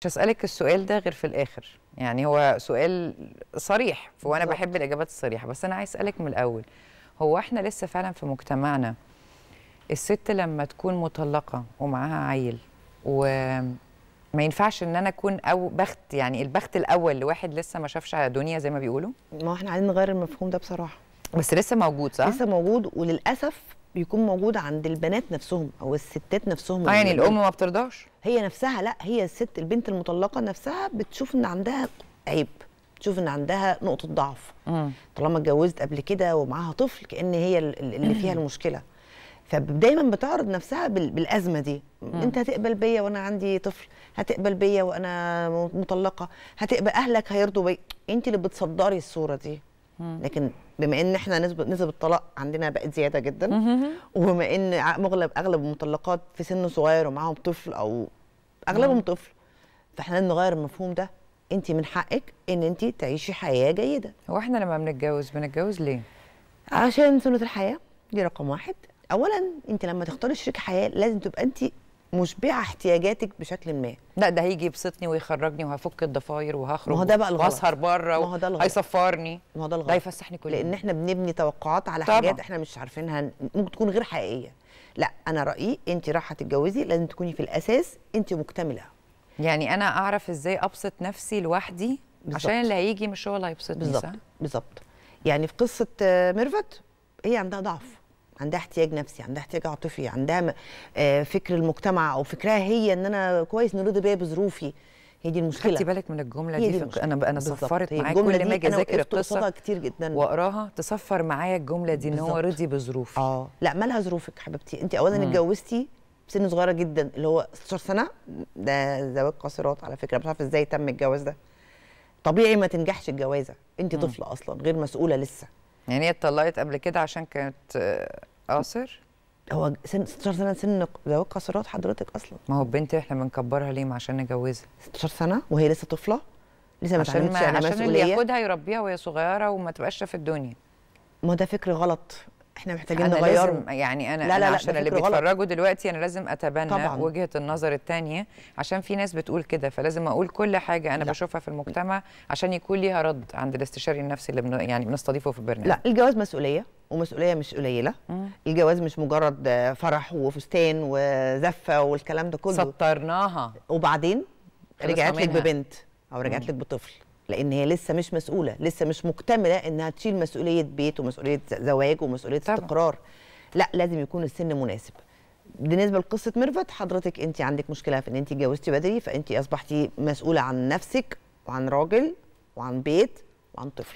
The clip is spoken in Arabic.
مش هسألك السؤال ده غير في الآخر يعني هو سؤال صريح وأنا بحب الإجابات الصريحة بس أنا عايز أسألك من الأول هو إحنا لسه فعلا في مجتمعنا الست لما تكون مطلقة ومعاها عيل وما ينفعش ان انا اكون او بخت يعني البخت الاول لواحد لسه ما شافش على دنيا زي ما بيقولوا ما احنا عايزين نغير المفهوم ده بصراحه بس لسه موجود صح لسه موجود وللاسف بيكون موجود عند البنات نفسهم او الستات نفسهم اه يعني الام ما بترضاش هي نفسها لا هي الست البنت المطلقه نفسها بتشوف ان عندها عيب تشوف ان عندها نقطه ضعف طالما اتجوزت قبل كده ومعاها طفل كان هي اللي فيها المشكله فدايما بتعرض نفسها بالازمه دي مم. انت هتقبل بيا وانا عندي طفل هتقبل بيا وانا مطلقه هتقبل اهلك هيرضوا بيا انت اللي بتصدري الصوره دي لكن بما ان احنا نسبه نسب الطلاق عندنا بقت زياده جدا وبما ان اغلب اغلب المطلقات في سن صغير ومعاهم طفل او اغلبهم طفل فاحنا نغير المفهوم ده انت من حقك ان انت تعيشي حياه جيده هو احنا لما بنتجوز بنتجوز ليه عشان سنه الحياه دي رقم واحد اولا انت لما تختاري شريك حياه لازم تبقى انت مشبعه احتياجاتك بشكل ما لا ده هيجي يبسطني ويخرجني وهفك الضفاير وهخرج ما هو ده بقى الغلط واسهر بره ما هو ده الغلط هيصفرني ما هو ده الغلط ده يفسحني كل لان احنا بنبني توقعات على طبعا. حاجات احنا مش عارفينها ممكن تكون غير حقيقيه لا انا رايي انت رايحه تتجوزي لازم تكوني في الاساس انت مكتمله يعني انا اعرف ازاي ابسط نفسي لوحدي بالزبط. عشان اللي هيجي مش هو اللي هيبسطني بالظبط بالظبط يعني في قصه ميرفت هي عندها ضعف عندها احتياج نفسي عندها احتياج عاطفي عندها آه، فكر المجتمع او فكرها هي ان انا كويس رضي بيا بظروفي هي دي المشكله خدتي بالك من الجمله دي, دي انا انا صفرت معايا كل ما اجي اذاكر القصه كتير جدا واقراها تصفر معايا الجمله دي ان هو رضي بظروفي اه لا مالها ظروفك حبيبتي انت اولا اتجوزتي بسن صغيره جدا اللي هو 16 سنه ده زواج قاصرات على فكره مش عارف ازاي تم الجواز ده طبيعي ما تنجحش الجوازه انت طفله اصلا غير مسؤوله لسه يعني هي اتطلقت قبل كده عشان كانت آه، آه. قاصر هو سن 16 سنه سن لو قاصرات حضرتك اصلا ما هو البنت احنا بنكبرها ليه عشان نجوزها 16 سنه وهي لسه طفله لسه ما عشان ما يعني عشان اللي ياخدها يربيها وهي صغيره وما تبقاش في الدنيا ما ده فكر غلط احنا محتاجين نغيره يعني انا لا لا, لا عشان اللي بيتفرجوا دلوقتي انا لازم اتبنى طبعاً. وجهه النظر الثانيه عشان في ناس بتقول كده فلازم اقول كل حاجه انا لا. بشوفها في المجتمع عشان يكون ليها رد عند الاستشاري النفسي اللي بن يعني بنستضيفه في البرنامج لا الجواز مسؤوليه ومسؤوليه مش قليله الجواز مش مجرد فرح وفستان وزفه والكلام ده كله سطرناها وبعدين رجعت لك ببنت او رجعت لك بطفل لان هي لسه مش مسؤوله لسه مش مكتمله انها تشيل مسؤوليه بيت ومسؤوليه زواج ومسؤوليه طبعا. استقرار لا لازم يكون السن مناسب بالنسبه لقصه ميرفت حضرتك انت عندك مشكله في ان انت اتجوزتي بدري فانت اصبحتي مسؤوله عن نفسك وعن راجل وعن بيت وعن طفل